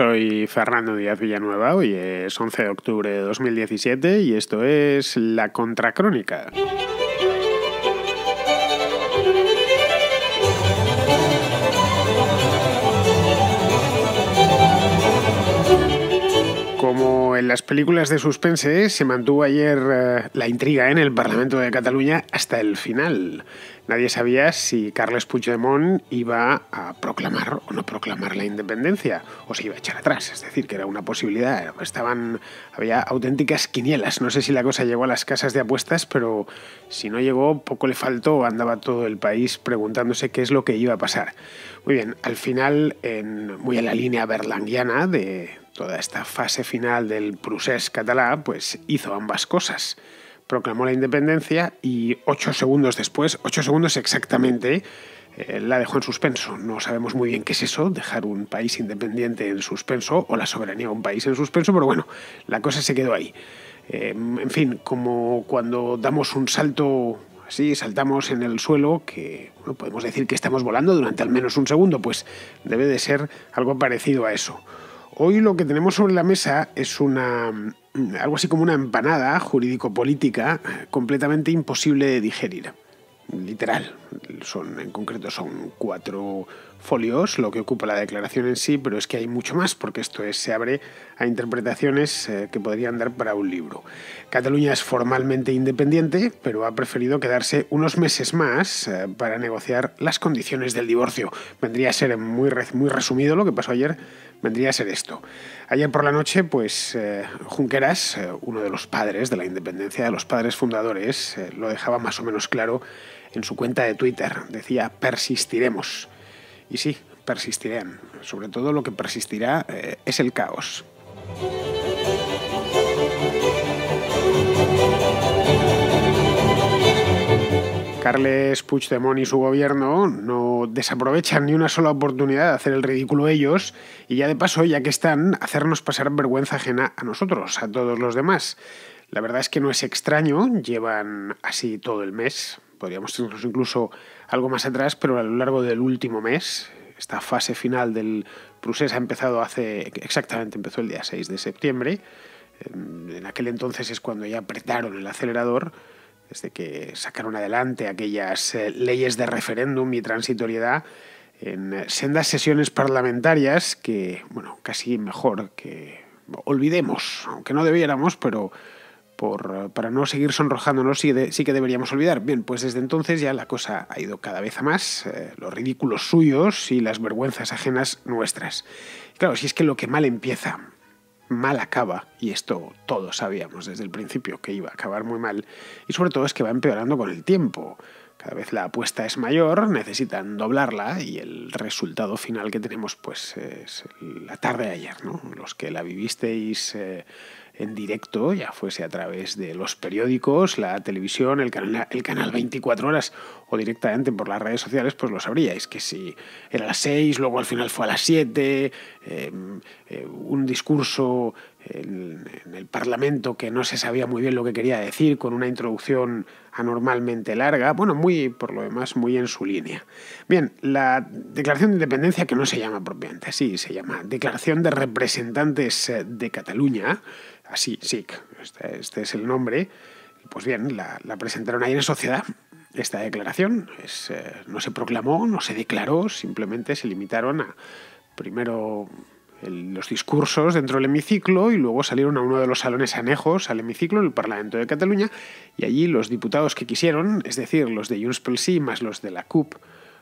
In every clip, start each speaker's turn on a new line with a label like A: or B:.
A: Soy Fernando Díaz Villanueva, hoy es 11 de octubre de 2017 y esto es La Contracrónica. en las películas de suspense se mantuvo ayer eh, la intriga en el Parlamento de Cataluña hasta el final. Nadie sabía si Carles Puigdemont iba a proclamar o no proclamar la independencia, o se iba a echar atrás, es decir, que era una posibilidad. Estaban, había auténticas quinielas. No sé si la cosa llegó a las casas de apuestas, pero si no llegó, poco le faltó. Andaba todo el país preguntándose qué es lo que iba a pasar. Muy bien, al final, en, muy en la línea berlanguiana de, Toda esta fase final del procés catalá pues, hizo ambas cosas. Proclamó la independencia y ocho segundos después, ocho segundos exactamente, eh, la dejó en suspenso. No sabemos muy bien qué es eso, dejar un país independiente en suspenso o la soberanía de un país en suspenso, pero bueno, la cosa se quedó ahí. Em, en fin, como cuando damos un salto así, saltamos en el suelo, que bueno, podemos decir que estamos volando durante al menos un segundo, pues debe de ser algo parecido a eso hoy lo que tenemos sobre la mesa es una mm, algo así como una empanada jurídico-política eh, completamente imposible de digerir. Literal. Son, en concreto son cuatro folios lo que ocupa la declaración en sí, pero es que hay mucho más porque esto es, se abre a interpretaciones eh, que podrían dar para un libro. Cataluña es formalmente independiente, pero ha preferido quedarse unos meses más eh, para negociar las condiciones del divorcio. Vendría a ser muy, muy resumido lo que pasó ayer vendría a ser esto. Ayer por la noche, pues eh, Junqueras, eh, uno de los padres de la independencia, de los padres fundadores, eh, lo dejaba más o menos claro en su cuenta de Twitter. Decía, persistiremos. Y sí, persistirán. Sobre todo lo que persistirá es el caos. Carles Puigdemont y su gobierno no desaprovechan ni una sola oportunidad de hacer el ridículo ellos y ya de paso, ya que están, hacernos pasar vergüenza ajena a nosotros, a todos los demás. La verdad es que no es extraño, llevan así todo el mes, podríamos tenerlos incluso algo más atrás, pero a lo largo del último mes, esta fase final del proceso ha empezado hace, exactamente empezó el día 6 de septiembre, en aquel entonces es cuando ya apretaron el acelerador, desde que sacaron adelante aquellas eh, leyes de referéndum y transitoriedad, en eh, sendas sesiones parlamentarias que, bueno, casi mejor que olvidemos, aunque no debiéramos, pero para no seguir sonrojándonos sí, que deberíamos olvidar. Bien, pues desde entonces ya la cosa ha ido cada vez a más, eh, los ridículos suyos y las vergüenzas ajenas nuestras. claro, si es que lo que mal empieza, mal acaba, y esto todos sabíamos desde el principio que iba a acabar muy mal, y sobre todo es que va empeorando con el tiempo. Cada vez la apuesta es mayor, necesitan doblarla y el resultado final que tenemos pues es la tarde de ayer, ¿no? Los que la vivisteis eh, en directo, ya fuese a través de los periódicos, la televisión, el canal, el canal 24 horas o directamente por las redes sociales, pues lo sabríais, que si era a las 6, luego al final fue a las 7, em, eh, un discurso en, el Parlamento que no se sabía muy bien lo que quería decir, con una introducción anormalmente larga, bueno, muy, por lo demás, muy en su línea. Bien, la Declaración de Independencia, que no se llama propiamente así, se llama Declaración de Representantes de Cataluña, así, SIC, este, este, es el nombre, pues bien, la, presentaron ahí en sociedad, esta declaración. Eh, no se proclamó, no se declaró, simplemente se limitaron a primero los discursos dentro del hemiciclo y luego salieron a uno de los salones anejos al hemiciclo, el Parlamento de Cataluña, y allí los diputados que quisieron, es decir, los de Junts pel Sí más los de la CUP,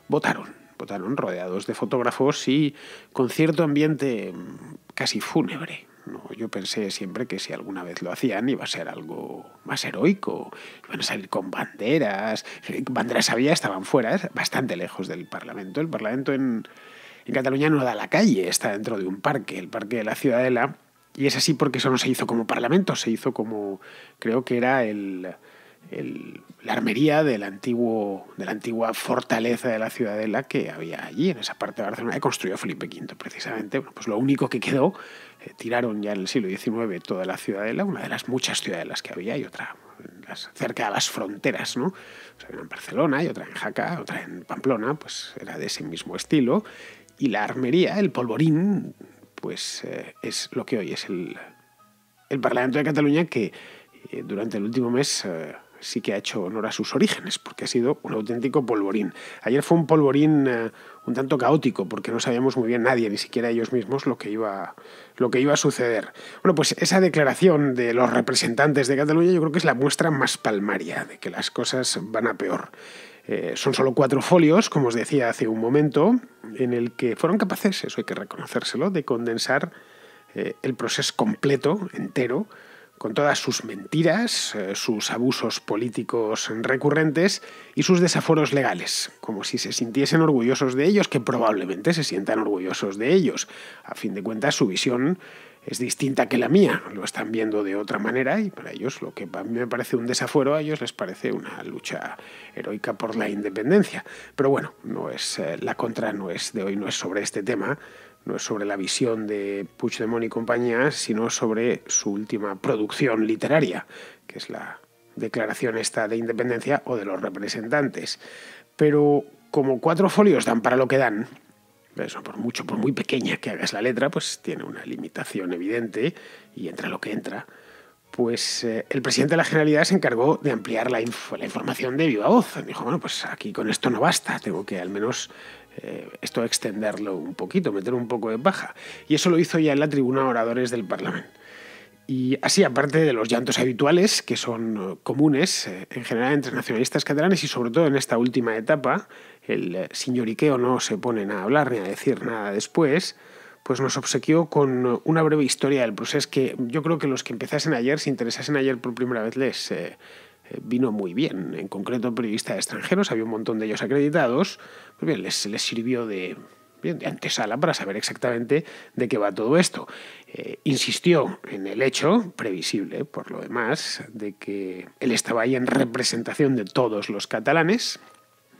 A: votaron. Votaron rodeados de fotógrafos y con cierto ambiente mm, casi fúnebre. No, yo pensé siempre que si alguna vez lo hacían iba a ser algo más heroico. Iban a salir con banderas. Eh, banderas había, estaban fuera, bastante lejos del Parlamento. El Parlamento en, en Cataluña no da la calle, está dentro de un parque, el Parque de la Ciudadela. Y es así porque eso no se hizo como Parlamento, se hizo como, creo que era el, el, la armería del antiguo, de la antigua fortaleza de la ciudadela que había allí, en esa parte de Barcelona, que construyó Felipe V precisamente. pues lo único que quedó tiraron ya en el siglo XIX toda la ciudadela, una de las muchas ciudadelas que había y otra cerca de las fronteras, ¿no? O sea, una en Barcelona y otra en Jaca, otra en Pamplona, pues era de ese mismo estilo. Y la armería, el polvorín, pues eh, es lo que hoy es el, Parlamento de Cataluña que eh, durante el último mes eh, sí que ha hecho honor a sus orígenes, porque ha sido un auténtico polvorín. Ayer fue un polvorín un tanto caótico, porque no sabíamos muy bien nadie, ni siquiera ellos mismos, lo que iba, lo que iba a suceder. Bueno, pues esa declaración de los representantes de Cataluña yo creo que es la muestra más palmaria de que las cosas van a peor. Eh, son solo cuatro folios, como os decía hace un momento, en el que fueron capaces, eso hay que reconocérselo, de condensar eh, el proceso completo, entero, con todas sus mentiras, eh, sus abusos políticos recurrentes y sus desaforos legales, como si se sintiesen orgullosos de ellos, que probablemente se sientan orgullosos de ellos. A fin de cuentas, su visión es distinta que la mía, lo están viendo de otra manera y para ellos lo que a mí me parece un desafuero, a ellos les parece una lucha heroica por la independencia. Pero bueno, no es, eh, la contra no es de hoy, no es sobre este tema, no es sobre la visión de Puigdemont y compañía, sino sobre su última producción literaria, que es la declaración esta de independencia o de los representantes. Pero como cuatro folios dan para lo que dan, eso, por mucho, por muy pequeña que hagas la letra, pues tiene una limitación evidente y entra lo que entra. Pues eh, el presidente de la Generalidad se encargó de ampliar la, la información de viva voz. Dijo, bueno, pues aquí con esto no basta, tengo que al menos esto eh, esto extenderlo un poquito, meter un poco de paja. Y eso lo hizo ya en la tribuna de oradores del Parlamento. Y así, aparte de los llantos habituales, que son eh, comunes eh, en general entre nacionalistas catalanes y sobre todo en esta última etapa, el señoriqueo no se ponen a hablar ni a decir nada después, pues nos obsequió con una breve historia del proceso que yo creo que los que empezasen ayer, si interesasen ayer por primera vez, les vino muy bien. En concreto, periodistas extranjeros, había un montón de ellos acreditados, pues bien, les, les sirvió de, antesala para saber exactamente de qué va todo esto. Eh, insistió en el hecho, previsible por lo demás, de que él estaba ahí en representación de todos los catalanes,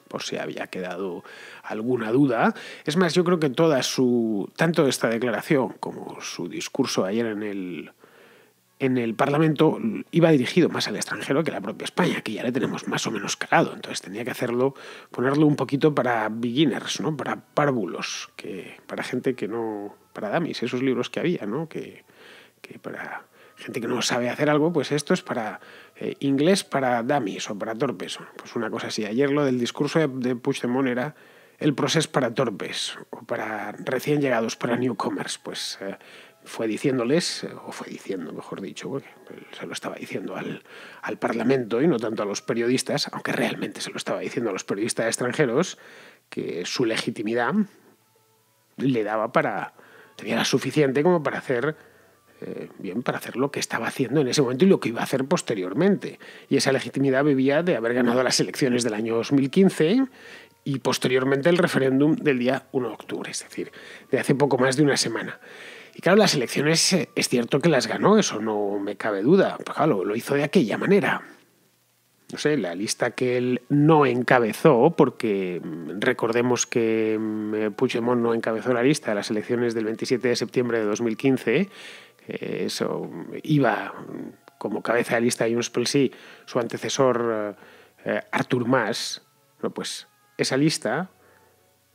A: por si había quedado alguna duda. Es más, yo creo que toda su, tanto esta declaración como su discurso ayer en el en el Parlamento iba dirigido más al extranjero que a la propia España, que ya le tenemos más o menos calado. Entonces tenía que hacerlo, ponerlo un poquito para beginners, ¿no? para párvulos, que, para gente que no. para damis, esos libros que había, ¿no? que, para gente que no sabe hacer algo, pues esto es para eh, inglés para dummies o para torpes. Pues una cosa así. Ayer lo del discurso de, de Puigdemont era el proceso para torpes o para recién llegados, para newcomers. Pues eh, fue diciéndoles, o fue diciendo, mejor dicho, se lo estaba diciendo al, Parlamento y no tanto a los periodistas, aunque realmente se lo estaba diciendo a los periodistas extranjeros, que su legitimidad le daba para, tenía suficiente como para hacer, eh, bien, para hacer lo que estaba haciendo en ese momento y lo que iba a hacer posteriormente. Y esa legitimidad vivía de haber ganado las elecciones del año 2015 y posteriormente el referéndum del día 1 de octubre, es decir, de hace poco más de una semana. Y claro, las elecciones es cierto que las ganó, eso no me cabe duda. Pero claro, lo hizo de aquella manera. No sé, la lista que él no encabezó, porque recordemos que mm, Puigdemont no encabezó la lista de las elecciones del 27 de septiembre de 2015, eso iba como cabeza de lista de un sí, su antecesor eh, Artur Mas, pues esa lista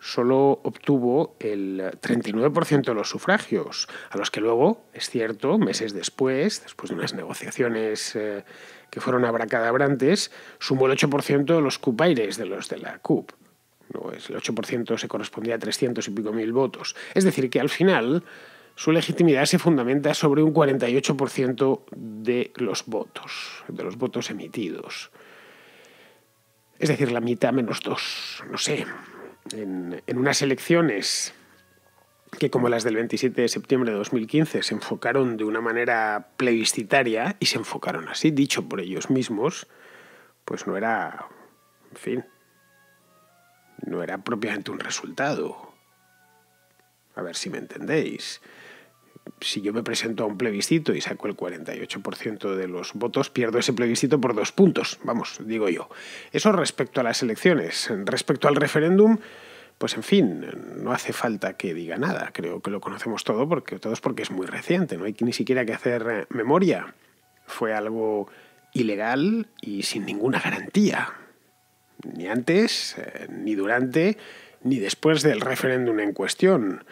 A: solo obtuvo el 39% de los sufragios, a los que luego, es cierto, meses después, después de unas negociaciones eh, que fueron abracadabrantes, sumó el 8% de los cupaires de los de la CUP. No, es el 8% se correspondía a 300 y pico mil votos. Es decir, que al final su legitimidad se fundamenta sobre un 48% de los votos, de los votos emitidos. Es decir, la mitad menos dos, no sé, en, unas elecciones que como las del 27 de septiembre de 2015 se enfocaron de una manera plebiscitaria y se enfocaron así, dicho por ellos mismos, pues no era, en fin, no era propiamente un resultado. A ver si me entendéis si yo me presento a un plebiscito y saco el 48% de los votos, pierdo ese plebiscito por dos puntos, vamos, digo yo. Eso respecto a las elecciones. Respecto al referéndum, pues en fin, no hace falta que diga nada. Creo que lo conocemos todo porque, todos porque es muy reciente, no hay ni siquiera que hacer eh, memoria. Fue algo ilegal y sin ninguna garantía. Ni antes, eh, ni durante, ni después del referéndum en cuestión.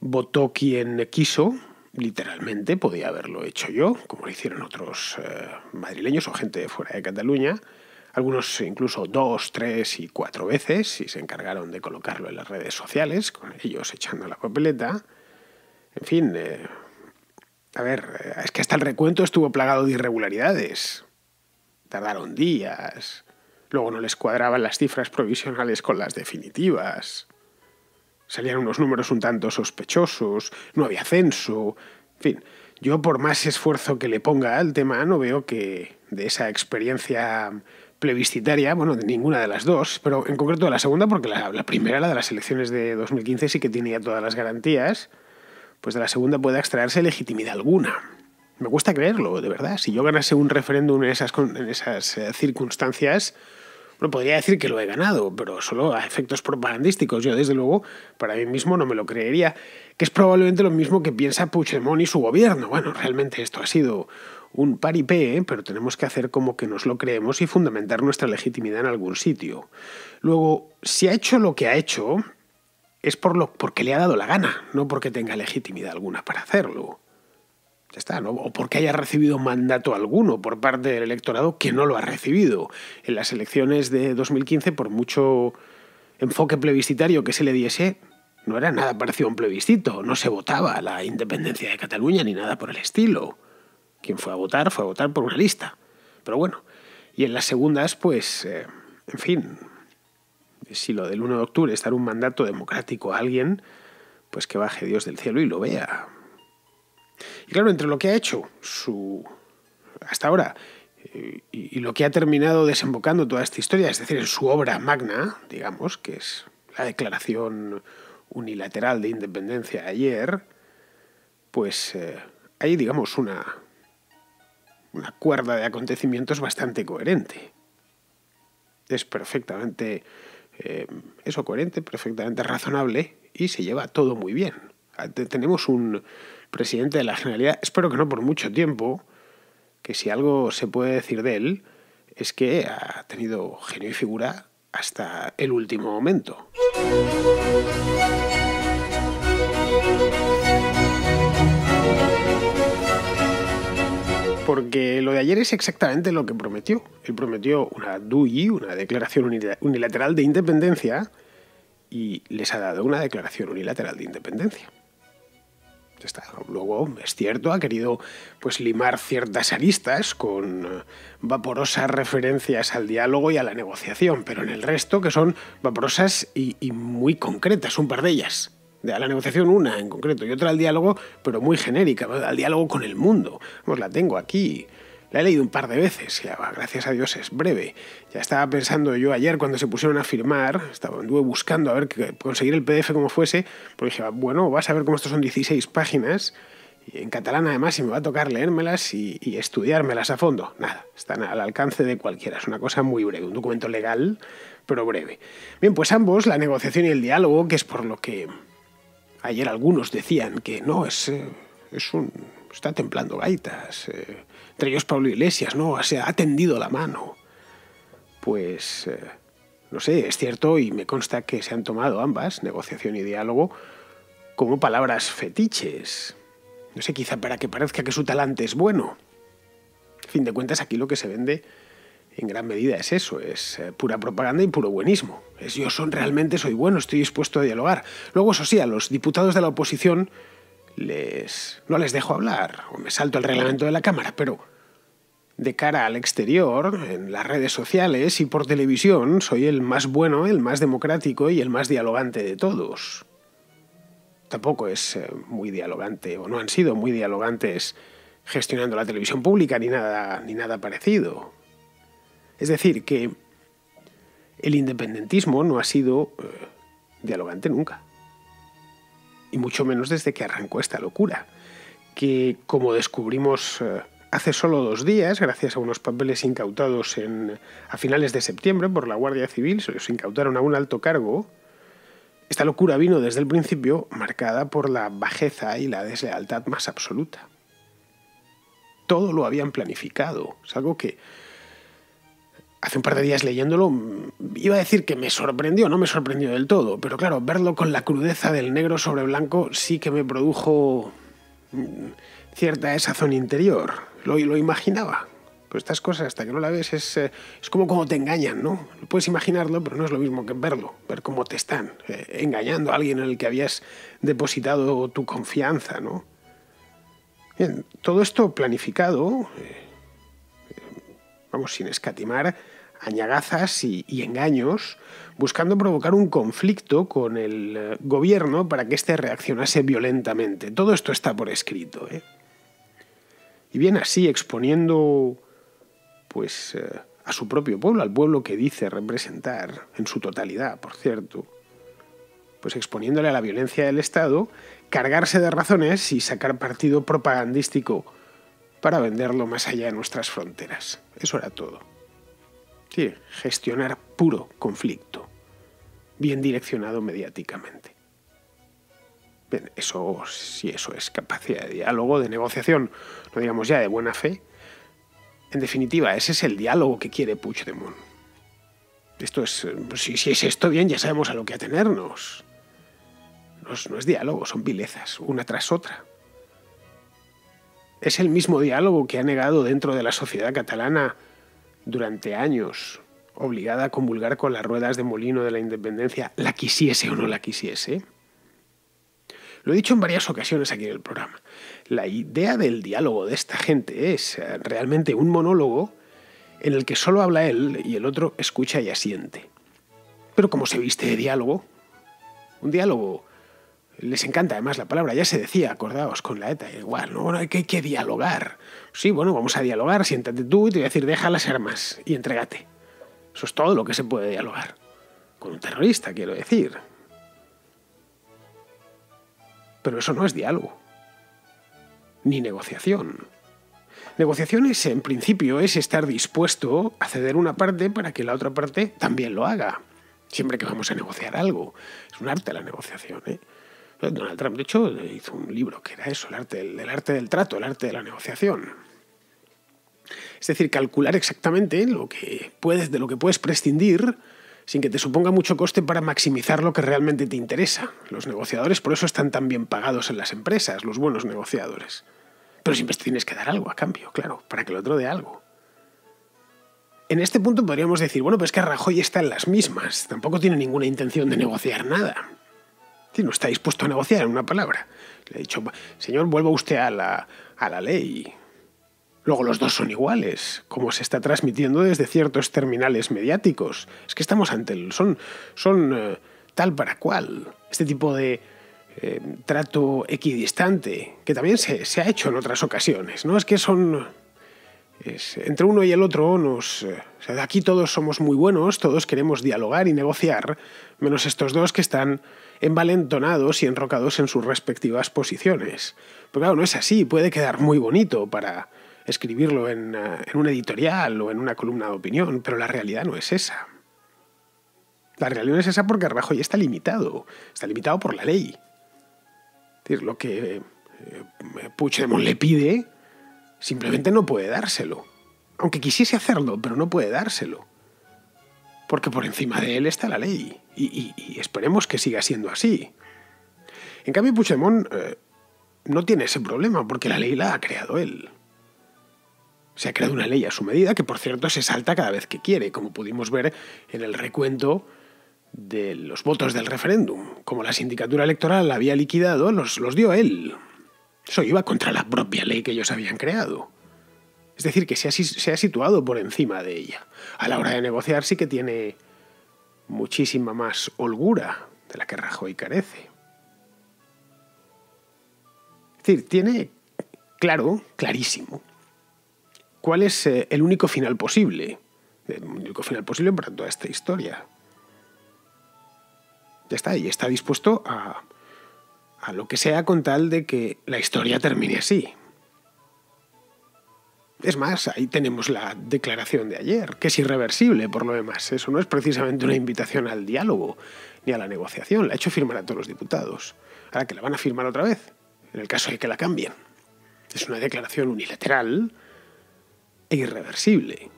A: Votó quien quiso, literalmente podía haberlo hecho yo, como lo hicieron otros eh, madrileños o gente fuera de Cataluña, algunos incluso dos, tres y cuatro veces, y se encargaron de colocarlo en las redes sociales, con ellos echando la papeleta. En fin, eh, a ver, eh, es que hasta el recuento estuvo plagado de irregularidades. Tardaron días, luego no les cuadraban las cifras provisionales con las definitivas. Salían unos números un tanto sospechosos, no había censo, en fin. Yo por más esfuerzo que le ponga al tema, no veo que de esa experiencia plebiscitaria, bueno, de ninguna de las dos, pero en concreto de la segunda, porque la, primera, la de las elecciones de 2015, sí que tenía todas las garantías, pues de la segunda puede extraerse legitimidad alguna. Me cuesta creerlo, de verdad. Si yo ganase un referéndum esas, en esas eh, circunstancias, bueno, podría decir que lo he ganado, pero solo a efectos propagandísticos. Yo, desde luego, para mí mismo no me lo creería, que es probablemente lo mismo que piensa Puigdemont y su gobierno. Bueno, realmente esto ha sido un paripé, ¿eh? pero tenemos que hacer como que nos lo creemos y fundamentar nuestra legitimidad en algún sitio. Luego, si ha hecho lo que ha hecho, es por lo, porque le ha dado la gana, no porque tenga legitimidad alguna para hacerlo. Ya está, ¿no? O porque haya recibido mandato alguno por parte del electorado que no lo ha recibido. En las elecciones de 2015, por mucho enfoque plebiscitario que se le diese, no era nada parecido a un plebiscito. No se votaba la independencia de Cataluña ni nada por el estilo. Quien fue a votar fue a votar por una lista. Pero bueno, y en las segundas, pues, eh, en fin, si lo del 1 de octubre es dar un mandato democrático a alguien, pues que baje Dios del cielo y lo vea. Y claro, entre lo que ha hecho su hasta ahora eh, y, lo que ha terminado desembocando toda esta historia, es decir, en su obra magna, digamos, que es la declaración unilateral de independencia ayer, pues eh, hay, digamos, una, una cuerda de acontecimientos bastante coherente. Es perfectamente, eh, eso coherente, perfectamente razonable y se lleva todo muy bien. Tenemos un, presidente de la Generalidad, espero que no por mucho tiempo, que si algo se puede decir de él, es que ha tenido genio y figura hasta el último momento. Porque lo de ayer es exactamente lo que prometió. Él prometió una DUI, una declaración unilateral de independencia, y les ha dado una declaración unilateral de independencia. Luego, es cierto, ha querido pues, limar ciertas aristas con eh, vaporosas referencias al diálogo y a la negociación, pero en el resto que son vaporosas y, muy concretas, un par de ellas. De la negociación una en concreto y otra al diálogo, pero muy genérica, al diálogo con el mundo. Pues la tengo aquí la he leído un par de veces, y ah, gracias a Dios es breve. Ya estaba pensando yo ayer cuando se pusieron a firmar, estaba, anduve buscando a ver que, conseguir el PDF como fuese, porque dije, ah, bueno, vas a ver cómo estos son 16 páginas, y en catalán además, y me va a tocar leérmelas y, y estudiármelas a fondo. Nada, están al alcance de cualquiera, es una cosa muy breve, un documento legal, pero breve. Bien, pues ambos, la negociación y el diálogo, que es por lo que ayer algunos decían que no, es, eh, es un... está templando gaitas. Eh, entre ellos Pablo Iglesias, ¿no? O sea, ha tendido la mano. Pues, eh, no sé, es cierto y me consta que se han tomado ambas, negociación y diálogo, como palabras fetiches. No sé, quizá para que parezca que su talante es bueno. A fin de cuentas, aquí lo que se vende en gran medida es eso, es eh, pura propaganda y puro buenismo. Es yo son realmente soy bueno, estoy dispuesto a dialogar. Luego, eso sí, a los diputados de la oposición les no les dejo hablar o me salto el reglamento de la Cámara, pero de cara al exterior, en las redes sociales y por televisión, soy el más bueno, el más democrático y el más dialogante de todos. Tampoco es eh, muy dialogante, o no han sido muy dialogantes gestionando la televisión pública ni nada, ni nada parecido. Es decir, que el independentismo no ha sido eh, dialogante nunca. Y mucho menos desde que arrancó esta locura, que como descubrimos... Eh, hace solo dos días, gracias a unos papeles incautados en, a finales de septiembre por la Guardia Civil, se los incautaron a un alto cargo. Esta locura vino desde el principio marcada por la bajeza y la deslealtad más absoluta. Todo lo habían planificado, es algo que hace un par de días leyéndolo, mm, iba a decir que me sorprendió, no me sorprendió del todo, pero claro, verlo con la crudeza del negro sobre blanco sí que me produjo mm, cierta desazón interior lo, imaginaba. Pero estas cosas, hasta que no la ves, es, eh, como como te engañan, ¿no? Puedes imaginarlo, pero no es lo mismo que verlo, ver cómo te están eh, engañando a alguien en el que habías depositado tu confianza, ¿no? Bien, todo esto planificado, eh, vamos, sin escatimar añagazas y, y engaños, buscando provocar un conflicto con el gobierno para que éste reaccionase violentamente. Todo esto está por escrito, ¿eh? Y bien así exponiendo pues eh, a su propio pueblo, al pueblo que dice representar en su totalidad, por cierto. Pues exponiéndole a la violencia del Estado, cargarse de razones y sacar partido propagandístico para venderlo más allá de nuestras fronteras. Eso era todo. Sí, gestionar puro conflicto, bien direccionado mediáticamente eso si eso es capacidad de diálogo, de negociación, no digamos ya de buena fe. En definitiva, ese es el diálogo que quiere Puigdemont. Esto es, pues, si, es esto bien, ya sabemos a lo que atenernos. No es, no es diálogo, son vilezas, una tras otra. Es el mismo diálogo que ha negado dentro de la sociedad catalana durante años, obligada a convulgar con las ruedas de molino de la independencia, la quisiese o no la quisiese. Lo he dicho en varias ocasiones aquí en el programa. La idea del diálogo de esta gente es eh, realmente un monólogo en el que solo habla él y el otro escucha y asiente. Pero como se viste de diálogo, un diálogo les encanta además la palabra, ya se decía, acordaos, con la ETA, igual, ¿no? Bueno, hay que, hay que dialogar. Sí, bueno, vamos a dialogar, siéntate tú y te voy a decir, deja las armas y entrégate. Eso es todo lo que se puede dialogar. Con un terrorista, quiero decir. Pero eso no es diálogo, ni negociación. es, en principio, es estar dispuesto a ceder una parte para que la otra parte también lo haga. Siempre que vamos a negociar algo. Es un arte la negociación. ¿eh? Donald Trump, de hecho, hizo un libro que era eso, el arte, del, arte del trato, el arte de la negociación. Es decir, calcular exactamente lo que puedes, de lo que puedes prescindir sin que te suponga mucho coste para maximizar lo que realmente te interesa. Los negociadores por eso están tan bien pagados en las empresas, los buenos negociadores. Pero siempre tienes que dar algo a cambio, claro, para que el otro dé algo. En este punto podríamos decir, bueno, pues es que Rajoy está en las mismas, tampoco tiene ninguna intención de negociar nada. no está dispuesto a negociar en una palabra. Le ha dicho, señor, vuelva usted a la, a la ley, Luego los dos son iguales, como se está transmitiendo desde ciertos terminales mediáticos. Es que estamos ante el... son, son eh, tal para cual. Este tipo de eh, trato equidistante, que también se, ha hecho en otras ocasiones, ¿no? Es que son... entre uno y el otro nos... Eh, aquí todos somos muy buenos, todos queremos dialogar y negociar, menos estos dos que están envalentonados y enrocados en sus respectivas posiciones. Pero claro, no es así, puede quedar muy bonito para escribirlo eh, en, un editorial o en una columna de opinión, pero la realidad no es esa. La realidad no es esa porque ya está limitado, está limitado por la ley. decir, lo que eh, eh, Puigdemont le pide, simplemente no puede dárselo. Aunque quisiese hacerlo, pero no puede dárselo. Porque por encima de él está la ley. Y, esperemos que siga siendo así. En cambio, Puigdemont no tiene ese problema porque la ley la ha creado él. Se ha creado una ley a su medida que, por cierto, se salta cada vez que quiere, como pudimos ver en el recuento de los votos del referéndum. Como la sindicatura electoral la había liquidado, los, los dio él. Eso iba contra la propia ley que ellos habían creado. Es decir, que se se ha situado por encima de ella. A la hora de negociar sí que tiene muchísima más holgura de la que Rajoy carece. Es decir, tiene claro, clarísimo, cuál es eh, el único final posible. El único final posible para toda esta historia. Ya está, y está dispuesto a, lo que sea con tal de que la historia termine así. Es más, ahí tenemos la declaración de ayer, que es irreversible por lo demás. Eso no es precisamente una invitación al diálogo ni a la negociación. La ha hecho firmar a todos los diputados. Ahora que la van a firmar otra vez, en el caso de que la cambien. Es una declaración unilateral e irreversible.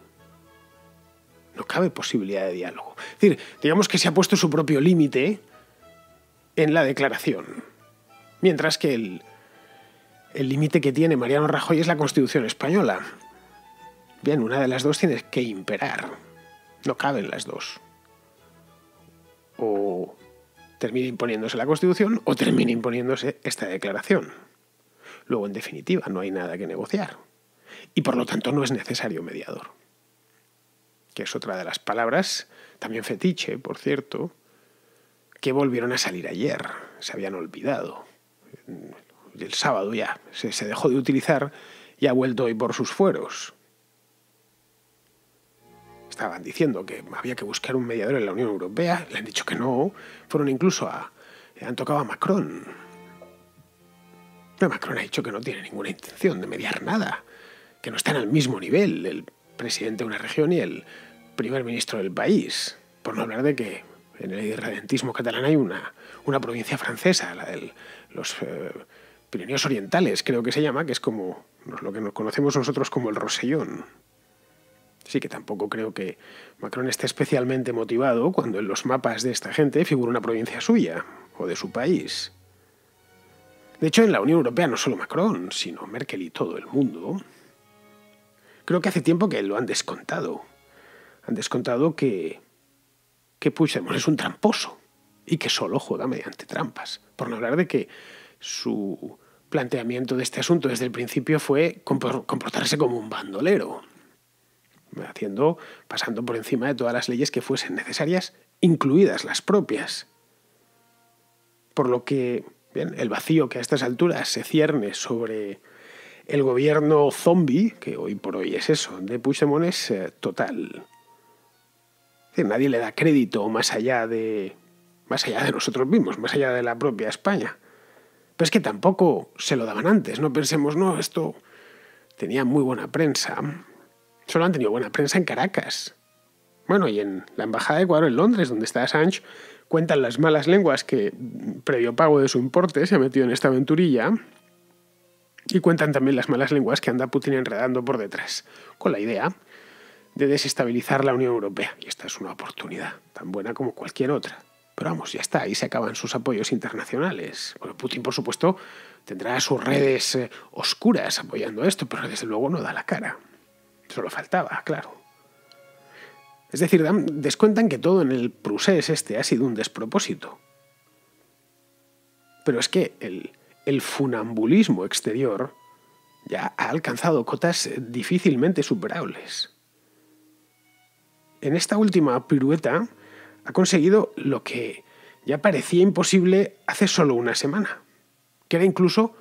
A: No cabe posibilidad de diálogo. Es decir, digamos que se ha puesto su propio límite en la declaración. Mientras que el límite que tiene Mariano Rajoy es la Constitución española. Bien, una de las dos tiene que imperar. No caben las dos. O termina imponiéndose la Constitución o termina imponiéndose esta declaración. Luego, en definitiva, no hay nada que negociar y por lo tanto no es necesario mediador. Que es otra de las palabras, también fetiche, por cierto, que volvieron a salir ayer, se habían olvidado. Mm, el sábado ya se, dejó de utilizar y ha vuelto hoy por sus fueros. Estaban diciendo que había que buscar un mediador en la Unión Europea, le han dicho que no, fueron incluso a... Eh, han tocado a Macron. Pero Macron ha dicho que no tiene ninguna intención de mediar nada, que no están al mismo nivel, el presidente de una región y el primer ministro del país. Por no hablar de que en el irredentismo catalán hay una, una provincia francesa, la de los eh, Pirineos Orientales, creo que se llama, que es como lo que nos conocemos nosotros como el Rosellón. Así que tampoco creo que Macron esté especialmente motivado cuando en los mapas de esta gente figura una provincia suya o de su país. De hecho, en la Unión Europea no solo Macron, sino Merkel y todo el mundo Creo que hace tiempo que lo han descontado. Han descontado que, que Puigdemont es un tramposo y que solo juega mediante trampas. Por no hablar de que su planteamiento de este asunto desde el principio fue comportarse como un bandolero, haciendo, pasando por encima de todas las leyes que fuesen necesarias, incluidas las propias. Por lo que bien, el vacío que a estas alturas se cierne sobre el gobierno zombie, que hoy por hoy es eso, de Puigdemont es eh, total. nadie le da crédito más allá de más allá de nosotros mismos, más allá de la propia España. Pero es que tampoco se lo daban antes, no pensemos, no, esto tenía muy buena prensa. Solo han tenido buena prensa en Caracas. Bueno, y en la Embajada de Ecuador en Londres, donde está Assange, cuentan las malas lenguas que, mm, previo pago de su importe, se ha metido en esta aventurilla y cuentan también las malas lenguas que anda Putin enredando por detrás, con la idea de desestabilizar la Unión Europea. Y esta es una oportunidad, tan buena como cualquier otra. Pero vamos, ya está, ahí se acaban sus apoyos internacionales. Bueno, Putin, por supuesto, tendrá sus redes eh, oscuras apoyando esto, pero desde luego no da la cara. Solo faltaba, claro. Es decir, descuentan que todo en el Prusés este ha sido un despropósito. Pero es que el, el funambulismo exterior ya ha alcanzado cotas eh, difícilmente superables. En esta última pirueta ha conseguido lo que ya parecía imposible hace solo una semana, que era incluso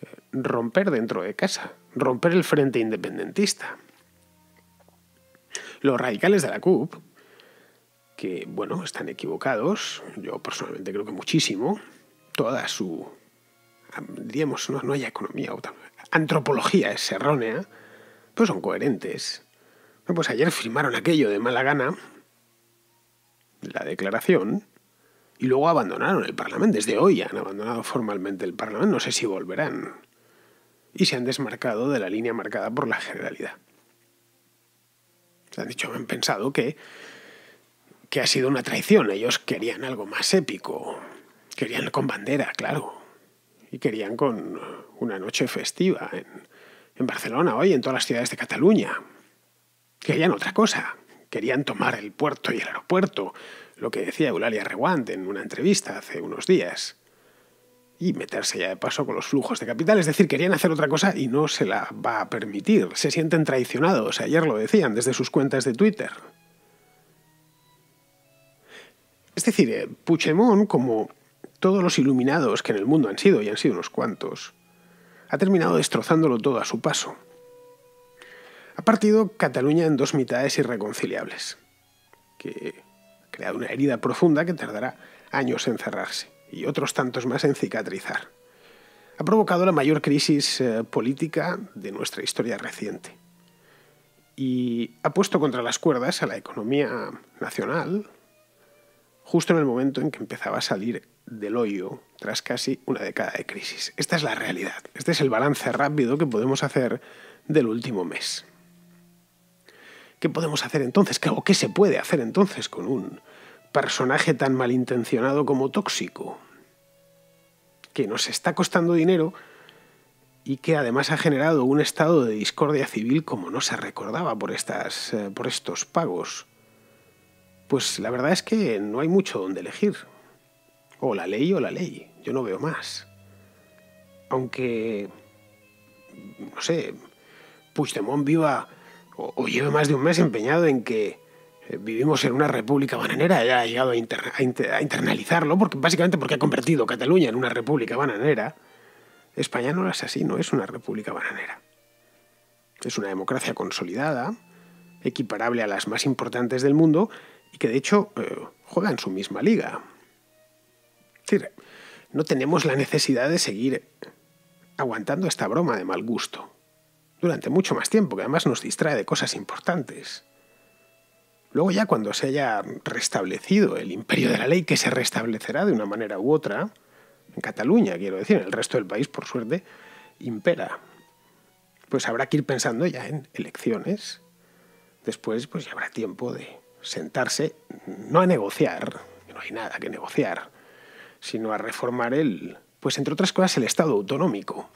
A: eh, romper dentro de casa, romper el frente independentista. Los radicales de la CUP, que bueno, están equivocados, yo personalmente creo que muchísimo, toda su diríamos, no, no hay economía, antropología es errónea, pero son coherentes. Pues ayer firmaron aquello de mala gana, la declaración, y luego abandonaron el Parlamento. Desde hoy han abandonado formalmente el Parlamento, no sé si volverán. Y se han desmarcado de la línea marcada por la generalidad. Se han dicho, han pensado que, que ha sido una traición. Ellos querían algo más épico. Querían con bandera, claro y querían con una noche festiva en, Barcelona hoy, en todas las ciudades de Cataluña. Querían otra cosa, querían tomar el puerto y el aeropuerto, lo que decía Eulalia Reguant en una entrevista hace unos días. Y meterse ya de paso con los flujos de capital, es decir, querían hacer otra cosa y no se la va a permitir. Se sienten traicionados, ayer lo decían desde sus cuentas de Twitter. Es decir, eh, Puigdemont, como todos los iluminados que en el mundo han sido, y han sido unos cuantos, ha terminado destrozándolo todo a su paso. Ha partido Cataluña en dos mitades irreconciliables, que ha creado una herida profunda que tardará años en cerrarse y otros tantos más en cicatrizar. Ha provocado la mayor crisis eh, política de nuestra historia reciente y ha puesto contra las cuerdas a la economía nacional justo en el momento en que empezaba a salir del hoyo tras casi una década de crisis. Esta es la realidad. Este es el balance rápido que podemos hacer del último mes. ¿Qué podemos hacer entonces? ¿Qué, ¿O qué se puede hacer entonces con un personaje tan malintencionado como tóxico? Que nos está costando dinero y que además ha generado un estado de discordia civil como no se recordaba por, estas, eh, por estos pagos. Pues la verdad es que no hay mucho donde elegir. O la ley o la ley. Yo no veo más. Aunque, no sé, Puigdemont viva o, lleve más de un mes empeñado en que eh, vivimos en una república bananera, ya ha llegado a, internalizarlo, porque, básicamente porque ha convertido Cataluña en una república bananera. España no es así, no es una república bananera. Es una democracia consolidada, equiparable a las más importantes del mundo y que de hecho eh, juega en su misma liga decir, no tenemos la necesidad de seguir aguantando esta broma de mal gusto durante mucho más tiempo, que además nos distrae de cosas importantes. Luego ya cuando se haya restablecido el imperio de la ley, que se restablecerá de una manera u otra, en Cataluña quiero decir, en el resto del país por suerte, impera. Pues habrá que ir pensando ya en elecciones. Después pues ya habrá tiempo de sentarse, no a negociar, que no hay nada que negociar, sino a reformar el, pues entre otras cosas, el Estado autonómico,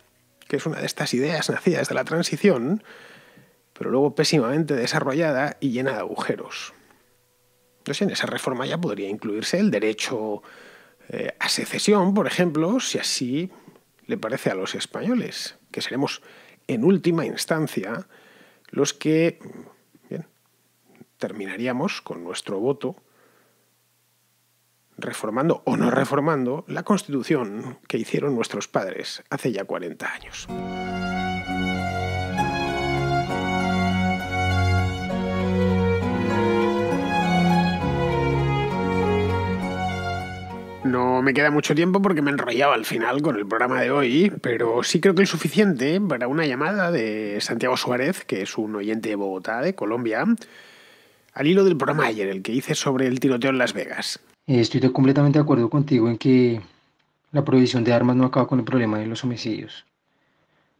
A: que es una de estas ideas nacidas de la transición, pero luego pésimamente desarrollada y llena de agujeros. Entonces, en esa reforma ya podría incluirse el derecho eh, a secesión, por ejemplo, si así le parece a los españoles, que seremos en última instancia los que terminaríamos con nuestro voto reformando o no reformando la constitución que hicieron nuestros padres hace ya 40 años. No me queda mucho tiempo porque me enrollaba al final con el programa de hoy, pero sí creo que es suficiente para una llamada de Santiago Suárez, que es un oyente de Bogotá, de Colombia, al hilo del programa ayer, el que hice sobre el tiroteo en Las Vegas.
B: Eh, estoy completamente de acuerdo contigo en que la prohibición de armas no acaba con el problema de los homicidios,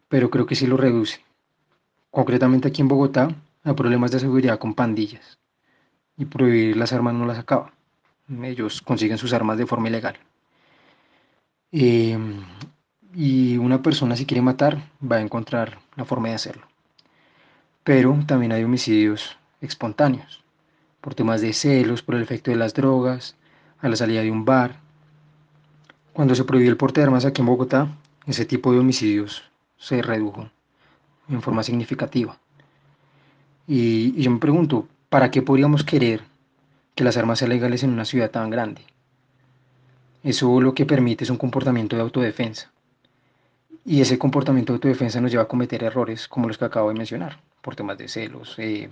B: pero creo que sí lo reduce. Concretamente aquí en Bogotá, hay problemas de seguridad con pandillas y prohibir las armas no las acaba. Ellos consiguen sus armas de forma ilegal. Em, y una persona si quiere matar va a encontrar la forma de hacerlo. Pero también hay homicidios espontáneos, por temas de celos, por el efecto de las drogas, a la salida de un bar. Cuando se prohibió el porte de armas aquí en Bogotá, ese tipo de homicidios se redujo en forma significativa. Y, yo me pregunto, ¿para qué podríamos querer que las armas sean legales en una ciudad tan grande? Eso lo que permite es un comportamiento de autodefensa. Y ese comportamiento de autodefensa nos lleva a cometer errores como los que acabo de mencionar, por temas de celos, eh,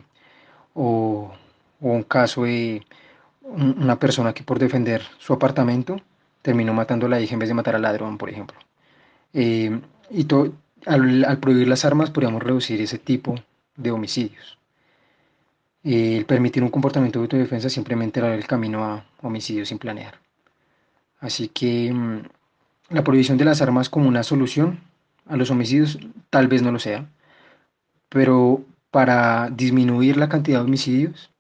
B: o, un caso de una persona que por defender su apartamento terminó matando a la hija en vez de matar al ladrón, por ejemplo. Eh, y al, prohibir las armas podríamos reducir ese tipo de homicidios. el permitir un comportamiento de autodefensa simplemente era el camino a homicidios sin planear. Así que mm, la prohibición de las armas como una solución a los homicidios tal vez no lo sea, pero para disminuir la cantidad de homicidios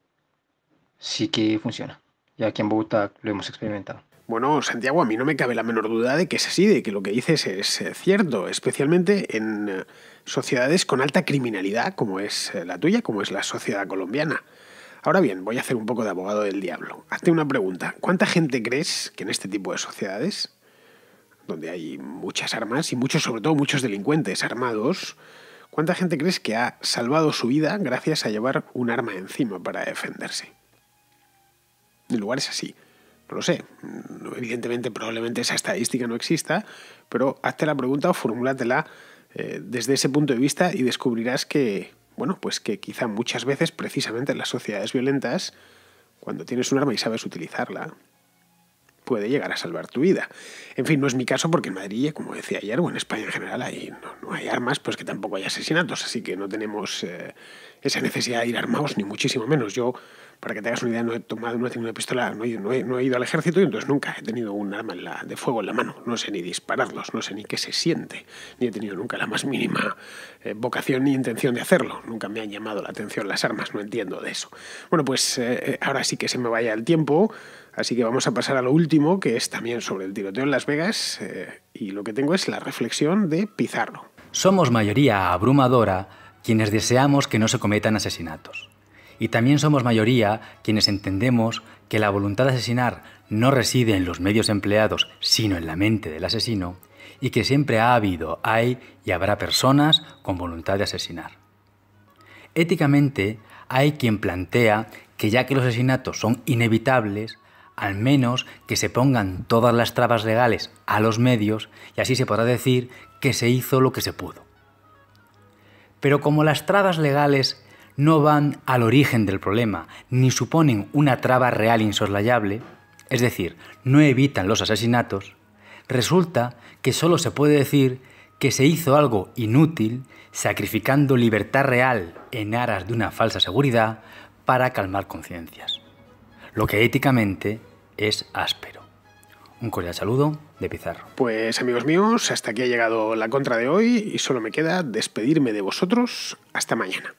B: sí que
A: funciona. Y aquí en Bogotá lo hemos experimentado. Bueno, Santiago, a mí no me cabe la menor duda de que es así, de que lo que dices es eh, cierto, especialmente en eh, sociedades con alta criminalidad como es eh, la tuya, como es la sociedad colombiana. Ahora bien, voy a hacer un poco de abogado del diablo. Hazte una pregunta. ¿Cuánta gente crees que en este tipo de sociedades, donde hay muchas armas y muchos, sobre todo muchos delincuentes armados, cuánta gente crees que ha salvado su vida gracias a llevar un arma encima para defenderse? En lugar es así. No lo sé. Mm, evidentemente, probablemente esa estadística no exista, pero hazte la pregunta o formúlatela eh, desde ese punto de vista y descubrirás que, bueno, pues que quizá muchas veces, precisamente en las sociedades violentas, cuando tienes un arma y sabes utilizarla, puede llegar a salvar tu vida. En fin, no es mi caso porque en Madrid, como decía ayer, o en España en general, ahí no, hay armas, pues que tampoco hay asesinatos, así que no tenemos eh, esa necesidad de ir armados, ni muchísimo menos. Yo, para que te hagas una idea, no he tomado, no he tenido una pistola, no he, ido al ejército y entonces nunca he tenido un arma de fuego en la mano. No sé ni dispararlos, no sé ni qué se siente, ni he tenido nunca la más mínima eh, vocación ni intención de hacerlo. Nunca me han llamado la atención las armas, no entiendo de eso. Bueno, pues eh, ahora sí que se me vaya el tiempo. Así que vamos a pasar a lo último, que es también sobre el tiroteo en Las Vegas, eh, y lo que tengo es la reflexión de Pizarro.
C: Somos mayoría abrumadora quienes deseamos que no se cometan asesinatos. Y también somos mayoría quienes entendemos que la voluntad de asesinar no reside en los medios empleados, sino en la mente del asesino, y que siempre ha habido, hay y habrá personas con voluntad de asesinar. Éticamente, hay quien plantea que ya que los asesinatos son inevitables, al menos que se pongan todas las trabas legales a los medios y así se podrá decir que se hizo lo que se pudo. Pero como las trabas legales no van al origen del problema, ni suponen una traba real insoslayable, es decir, no evitan los asesinatos, resulta que solo se puede decir que se hizo algo inútil sacrificando libertad real en aras de una falsa seguridad para calmar conciencias lo que éticamente es áspero. Un cordial saludo de Pizarro.
A: Pues amigos míos, hasta aquí ha llegado la contra de hoy y solo me queda despedirme de vosotros hasta mañana.